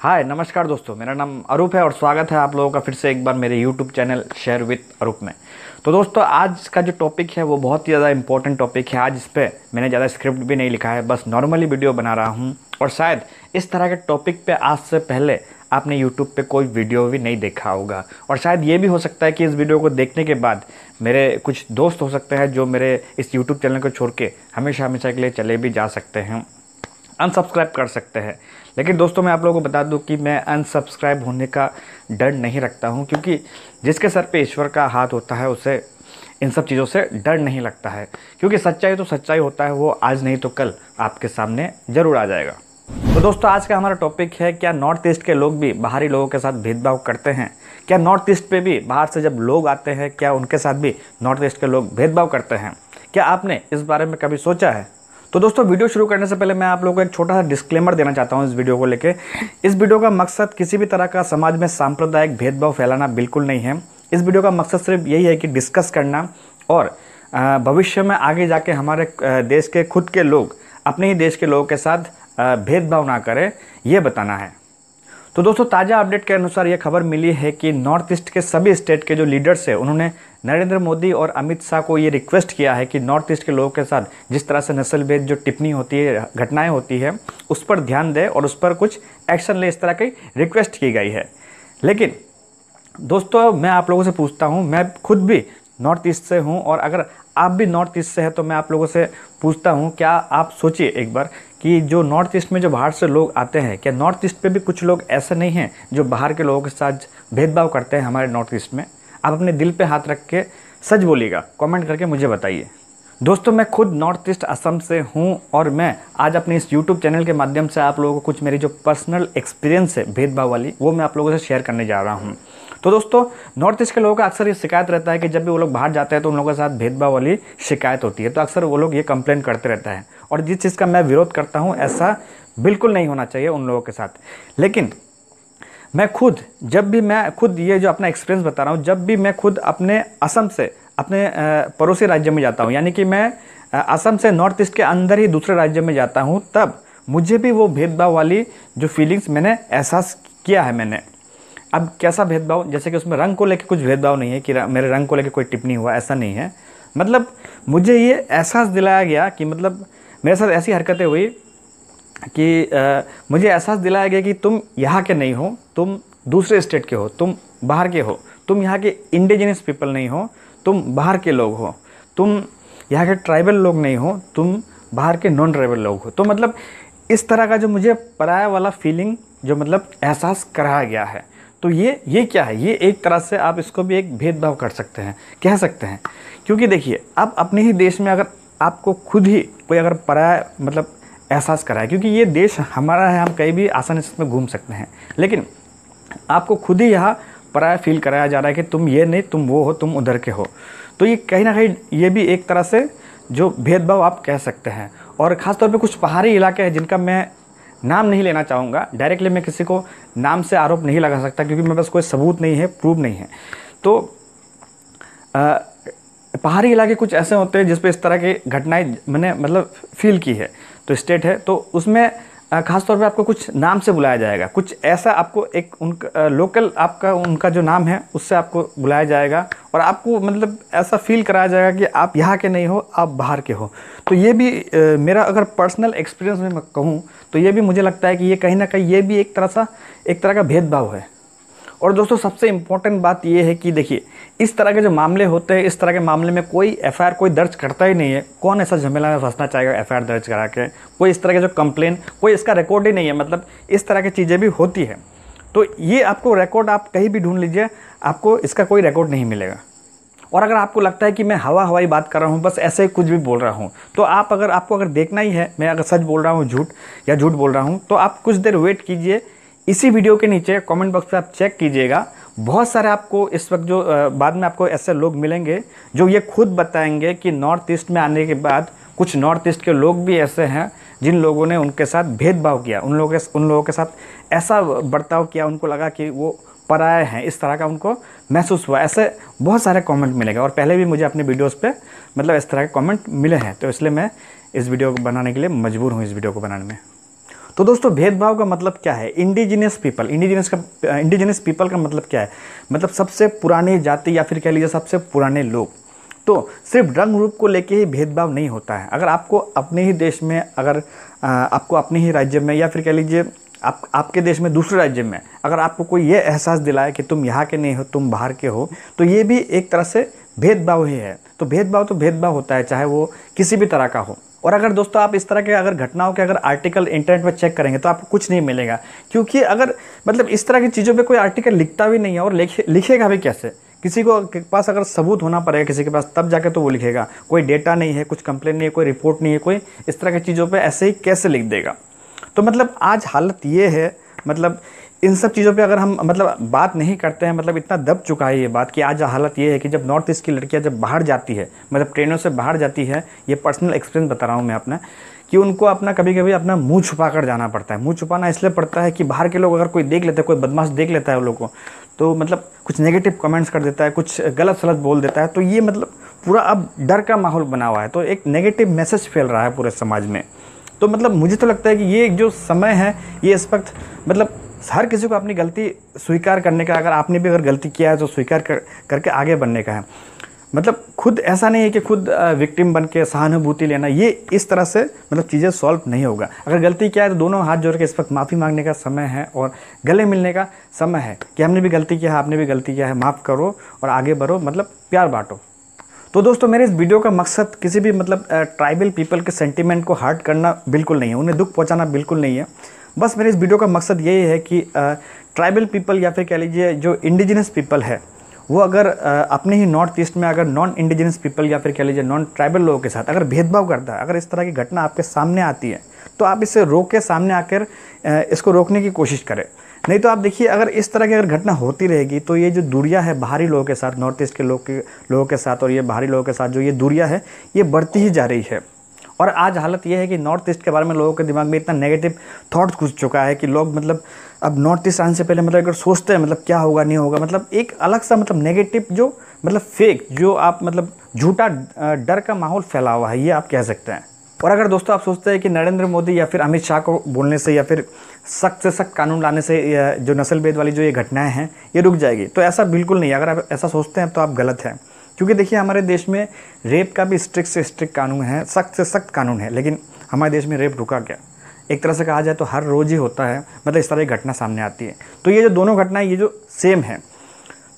हाय नमस्कार दोस्तों मेरा नाम अरूप है और स्वागत है आप लोगों का फिर से एक बार मेरे YouTube channel share with Arup में तो दोस्तों आज का जो टॉपिक है वो बहुत ही ज़्यादा इंपॉर्टेंट टॉपिक है आज इस पर मैंने ज़्यादा स्क्रिप्ट भी नहीं लिखा है बस नॉर्मली वीडियो बना रहा हूँ और शायद इस तरह के टॉपिक पर आज से पहले आपने यूट्यूब पे कोई वीडियो भी नहीं देखा होगा और शायद ये भी हो सकता है कि इस वीडियो को देखने के बाद मेरे कुछ दोस्त हो सकते हैं जो मेरे इस यूट्यूब चैनल को छोड़ के हमेशा हमेशा के लिए चले भी जा सकते हैं अनसब्सक्राइब कर सकते हैं लेकिन दोस्तों मैं आप लोगों को बता दूं कि मैं अनसब्सक्राइब होने का डर नहीं रखता हूं क्योंकि जिसके सर पे ईश्वर का हाथ होता है उसे इन सब चीज़ों से डर नहीं लगता है क्योंकि सच्चाई तो सच्चाई होता है वो आज नहीं तो कल आपके सामने ज़रूर आ जाएगा तो दोस्तों आज का हमारा टॉपिक है क्या नॉर्थ ईस्ट के लोग भी बाहरी लोगों के साथ भेदभाव करते हैं क्या नॉर्थ ईस्ट पे भी बाहर से जब लोग आते हैं क्या उनके साथ भी नॉर्थ ईस्ट के लोग भेदभाव करते हैं क्या आपने इस बारे में कभी सोचा है तो दोस्तों वीडियो शुरू करने से पहले मैं आप लोगों को एक छोटा सा डिस्क्लेमर देना चाहता हूँ इस वीडियो को लेके इस वीडियो का मकसद किसी भी तरह का समाज में सांप्रदायिक भेदभाव फैलाना बिल्कुल नहीं है इस वीडियो का मकसद सिर्फ यही है कि डिस्कस करना और भविष्य में आगे जाके हमारे देश के खुद के लोग अपने ही देश के लोगों के साथ भेदभाव ना करें ये बताना है तो दोस्तों ताज़ा अपडेट के अनुसार यह खबर मिली है कि नॉर्थ ईस्ट के सभी स्टेट के जो लीडर्स हैं उन्होंने नरेंद्र मोदी और अमित शाह को ये रिक्वेस्ट किया है कि नॉर्थ ईस्ट के लोगों के साथ जिस तरह से नस्लभेद जो टिप्पणी होती है घटनाएं होती है उस पर ध्यान दें और उस पर कुछ एक्शन ले इस तरह की रिक्वेस्ट की गई है लेकिन दोस्तों मैं आप लोगों से पूछता हूँ मैं खुद भी नॉर्थ ईस्ट से हूँ और अगर आप भी नॉर्थ ईस्ट से हैं तो मैं आप लोगों से पूछता हूँ क्या आप सोचिए एक बार कि जो नॉर्थ ईस्ट में जो बाहर से लोग आते हैं क्या नॉर्थ ईस्ट पे भी कुछ लोग ऐसे नहीं हैं जो बाहर के लोगों के साथ भेदभाव करते हैं हमारे नॉर्थ ईस्ट में आप अपने दिल पे हाथ रख के सच बोलिएगा कमेंट करके मुझे बताइए दोस्तों मैं खुद नॉर्थ ईस्ट असम से हूँ और मैं आज अपने इस यूट्यूब चैनल के माध्यम से आप लोगों को कुछ मेरी जो पर्सनल एक्सपीरियंस है भेदभाव वाली वो मैं आप लोगों से शेयर करने जा रहा हूँ तो दोस्तों नॉर्थ ईस्ट के लोगों का अक्सर ये शिकायत रहता है कि जब भी वो लोग बाहर जाते हैं तो उन लोगों के साथ भेदभाव वाली शिकायत होती है तो अक्सर वो लोग ये कंप्लेन करते रहते हैं और जिस चीज़ का मैं विरोध करता हूँ ऐसा बिल्कुल नहीं होना चाहिए उन लोगों के साथ लेकिन मैं खुद जब भी मैं खुद ये जो अपना एक्सपीरियंस बता रहा हूँ जब भी मैं खुद अपने असम से अपने पड़ोसी राज्य में जाता हूँ यानी कि मैं असम से नॉर्थ ईस्ट के अंदर ही दूसरे राज्य में जाता हूँ तब मुझे भी वो भेदभाव वाली जो फीलिंग्स मैंने एहसास किया है मैंने अब कैसा भेदभाव जैसे कि उसमें रंग को लेकर कुछ भेदभाव नहीं है कि मेरे रंग को लेकर कोई टिप्पणी हुआ ऐसा नहीं है मतलब मुझे ये एहसास दिलाया गया कि मतलब मेरे साथ ऐसी हरकतें हुई कि आ, मुझे एहसास दिलाया गया कि तुम यहाँ के नहीं हो तुम दूसरे स्टेट के हो तुम बाहर के हो तुम यहाँ के इंडिजिनस पीपल नहीं हो तुम बाहर के लोग हो तुम यहाँ के ट्राइबल लोग नहीं हो तुम बाहर के नॉन ट्राइबल लोग हो तो मतलब इस तरह का जो मुझे पराया वाला फीलिंग जो मतलब एहसास कराया गया है तो ये ये क्या है ये एक तरह से आप इसको भी एक भेदभाव कर सकते हैं कह सकते हैं क्योंकि देखिए आप अपने ही देश में अगर आपको खुद ही कोई अगर पराया मतलब एहसास कराए क्योंकि ये देश हमारा है हम कहीं भी आसानी से इसमें घूम सकते हैं लेकिन आपको खुद ही यहाँ पराया फील कराया जा रहा है कि तुम ये नहीं तुम वो हो तुम उधर के हो तो ये कहीं ना कहीं ये भी एक तरह से जो भेदभाव आप कह सकते हैं और ख़ासतौर पे कुछ पहाड़ी इलाके हैं जिनका मैं नाम नहीं लेना चाहूँगा डायरेक्टली मैं किसी को नाम से आरोप नहीं लगा सकता क्योंकि मेरे पास कोई सबूत नहीं है प्रूव नहीं है तो पहाड़ी इलाके कुछ ऐसे होते हैं जिसपे इस तरह की घटनाएं मैंने मतलब फील की है तो स्टेट है तो उसमें ख़ासतौर पर आपको कुछ नाम से बुलाया जाएगा कुछ ऐसा आपको एक उन लोकल आपका उनका जो नाम है उससे आपको बुलाया जाएगा और आपको मतलब ऐसा फील कराया जाएगा कि आप यहाँ के नहीं हो आप बाहर के हो तो ये भी मेरा अगर पर्सनल एक्सपीरियंस में मैं कहूँ तो ये भी मुझे लगता है कि ये कहीं ना कहीं ये भी एक तरह सा एक तरह का भेदभाव है और दोस्तों सबसे इम्पॉर्टेंट बात यह है कि देखिए इस तरह के जो मामले होते हैं इस तरह के मामले में कोई एफ कोई दर्ज करता ही नहीं है कौन ऐसा झमेला में फंसना चाहेगा एफ दर्ज करा के कोई इस तरह के जो कंप्लेन कोई इसका रिकॉर्ड ही नहीं है मतलब इस तरह की चीज़ें भी होती है तो ये आपको रिकॉर्ड आप कहीं भी ढूंढ लीजिए आपको इसका कोई रिकॉर्ड नहीं मिलेगा और अगर आपको लगता है कि मैं हवा हवाई बात कर रहा हूँ बस ऐसे ही कुछ भी बोल रहा हूँ तो आप अगर आपको अगर देखना ही है मैं अगर सच बोल रहा हूँ झूठ या झूठ बोल रहा हूँ तो आप कुछ देर वेट कीजिए इसी वीडियो के नीचे कमेंट बॉक्स पर आप चेक कीजिएगा बहुत सारे आपको इस वक्त जो बाद में आपको ऐसे लोग मिलेंगे जो ये खुद बताएंगे कि नॉर्थ ईस्ट में आने के बाद कुछ नॉर्थ ईस्ट के लोग भी ऐसे हैं जिन लोगों ने उनके साथ भेदभाव किया उन लोगों के उन लोगों के साथ ऐसा बर्ताव किया उनको लगा कि वो पराए हैं इस तरह का उनको महसूस हुआ ऐसे बहुत सारे कमेंट मिलेगा और पहले भी मुझे अपने वीडियोस पे मतलब इस तरह के कमेंट मिले हैं तो इसलिए मैं इस वीडियो को बनाने के लिए मजबूर हूँ इस वीडियो को बनाने में तो दोस्तों भेदभाव का मतलब क्या है इंडिजिनियस पीपल इंडिजिनियस का इंडिजिनियस पीपल का मतलब क्या है मतलब सबसे पुराने जाति या फिर कह लीजिए सबसे पुराने लोग तो सिर्फ रंग रूप को लेके ही भेदभाव नहीं होता है अगर आपको अपने ही देश में अगर आपको अपने ही राज्य में या फिर कह लीजिए आप आपके देश में दूसरे राज्य में अगर आपको कोई ये एहसास दिलाए कि तुम यहाँ के नहीं हो तुम बाहर के हो तो ये भी एक तरह से भेदभाव ही है तो भेदभाव तो भेदभाव होता है चाहे वो किसी भी तरह का हो और अगर दोस्तों आप इस तरह के अगर घटनाओं के अगर आर्टिकल इंटरनेट पर चेक करेंगे तो आपको कुछ नहीं मिलेगा क्योंकि अगर मतलब इस तरह की चीज़ों पे कोई आर्टिकल लिखता भी नहीं है और लिखे लिखेगा भी कैसे किसी को के पास अगर सबूत होना पड़ेगा किसी के पास तब जाके तो वो लिखेगा कोई डेटा नहीं है कुछ कंप्लेन नहीं है कोई रिपोर्ट नहीं है कोई इस तरह की चीज़ों पर ऐसे ही कैसे लिख देगा तो मतलब आज हालत ये है मतलब इन सब चीज़ों पे अगर हम मतलब बात नहीं करते हैं मतलब इतना दब चुका है ये बात कि आज हालत ये है कि जब नॉर्थ ईस्ट की लड़कियां जब बाहर जाती है मतलब ट्रेनों से बाहर जाती है ये पर्सनल एक्सपीरियंस बता रहा हूँ मैं अपना कि उनको अपना कभी कभी अपना मुंह छुपा कर जाना पड़ता है मुंह छुपाना इसलिए पड़ता है कि बाहर के लोग अगर कोई देख लेता है कोई बदमाश देख लेता है उन लोगों को तो मतलब कुछ नेगेटिव कमेंट्स कर देता है कुछ गलत सलत बोल देता है तो ये मतलब पूरा अब डर का माहौल बना हुआ है तो एक नेगेटिव मैसेज फैल रहा है पूरे समाज में तो मतलब मुझे तो लगता है कि ये जो समय है ये इस वक्त मतलब हर किसी को अपनी गलती स्वीकार करने का अगर आपने भी अगर गलती किया है तो स्वीकार कर करके आगे बढ़ने का है मतलब खुद ऐसा नहीं है कि खुद विक्टिम बन के सहानुभूति लेना ये इस तरह से मतलब चीज़ें सॉल्व नहीं होगा अगर गलती किया है तो दोनों हाथ जोड़ के इस वक्त माफ़ी मांगने का समय है और गले मिलने का समय है कि हमने भी गलती किया है आपने भी गलती किया है माफ़ करो और आगे बढ़ो मतलब प्यार बांटो तो दोस्तों मेरे इस वीडियो का मकसद किसी भी मतलब ट्राइबल पीपल के सेंटिमेंट को हर्ट करना बिल्कुल नहीं है उन्हें दुख पहुँचाना बिल्कुल नहीं है बस मेरे इस वीडियो का मकसद यही है कि ट्राइबल पीपल या फिर कह लीजिए जो इंडिजिनस पीपल है वो अगर अपने ही नॉर्थ ईस्ट में अगर नॉन इंडिजिनस पीपल या फिर कह लीजिए नॉन ट्राइबल लोगों के साथ अगर भेदभाव करता है अगर इस तरह की घटना आपके सामने आती है तो आप इसे रोक के सामने आकर इसको रोकने की कोशिश करें नहीं तो आप देखिए अगर इस तरह की अगर घटना होती रहेगी तो ये जो दूरिया है बाहरी लोगों के साथ नॉर्थ ईस्ट के लोग के लोगों के साथ और ये बाहरी लोगों के साथ जो ये दूरिया है ये बढ़ती ही जा रही है और आज हालत यह है कि नॉर्थ ईस्ट के बारे में लोगों के दिमाग में इतना नेगेटिव थाट घुस चुका है कि लोग मतलब अब नॉर्थ ईस्ट आने से पहले मतलब अगर सोचते हैं मतलब क्या होगा नहीं होगा मतलब एक अलग सा मतलब नेगेटिव जो मतलब फेक जो आप मतलब झूठा डर का माहौल फैला हुआ है ये आप कह सकते हैं और अगर दोस्तों आप सोचते हैं कि नरेंद्र मोदी या फिर अमित शाह को बोलने से या फिर सख्त से सख्त कानून लाने से जो नस्लभेद वाली जो ये घटनाएं हैं ये रुक जाएगी तो ऐसा बिल्कुल नहीं अगर आप ऐसा सोचते हैं तो आप गलत हैं क्योंकि देखिए हमारे देश में रेप का भी स्ट्रिक्ट से स्ट्रिक्ट कानून है सख्त से सख्त कानून है लेकिन हमारे देश में रेप रुका क्या एक तरह से कहा जाए तो हर रोज़ ही होता है मतलब इस तरह की घटना सामने आती है तो ये जो दोनों घटनाएं ये जो सेम है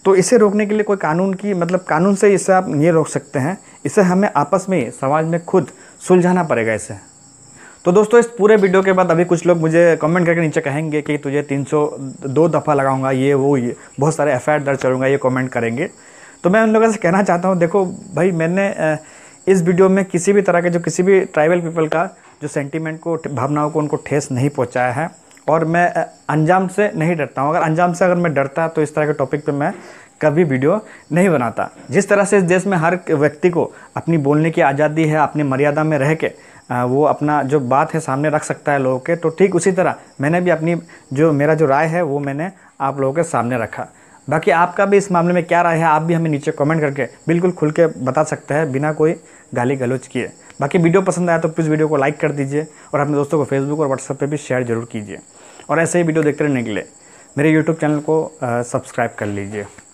तो इसे रोकने के लिए कोई कानून की मतलब कानून से इसे आप नहीं रोक सकते हैं इसे हमें आपस में समाज में खुद सुलझाना पड़ेगा इसे तो दोस्तों इस पूरे वीडियो के बाद अभी कुछ लोग मुझे कमेंट करके नीचे कहेंगे कि तुझे 302 दफ़ा लगाऊंगा ये वो ये बहुत सारे एफ दर्ज करूँगा ये कमेंट करेंगे तो मैं उन लोगों से कहना चाहता हूँ देखो भाई मैंने इस वीडियो में किसी भी तरह के जो किसी भी ट्राइबल पीपल का जो सेंटीमेंट को भावनाओं को उनको ठेस नहीं पहुँचाया है और मैं अंजाम से नहीं डरता हूँ अगर अंजाम से अगर मैं डरता तो इस तरह के टॉपिक पर मैं कभी वीडियो नहीं बनाता जिस तरह से इस देश में हर व्यक्ति को अपनी बोलने की आज़ादी है अपनी मर्यादा में रह के वो अपना जो बात है सामने रख सकता है लोगों के तो ठीक उसी तरह मैंने भी अपनी जो मेरा जो राय है वो मैंने आप लोगों के सामने रखा बाकी आपका भी इस मामले में क्या राय है आप भी हमें नीचे कमेंट करके बिल्कुल खुल के बता सकते हैं बिना कोई गाली गलोच किए बाकी वीडियो पसंद आया तो प्लीज़ वीडियो को लाइक कर दीजिए और अपने दोस्तों को फेसबुक और व्हाट्सएप पर भी शेयर जरूर कीजिए और ऐसे ही वीडियो देखते रहने के लिए मेरे यूट्यूब चैनल को सब्सक्राइब कर लीजिए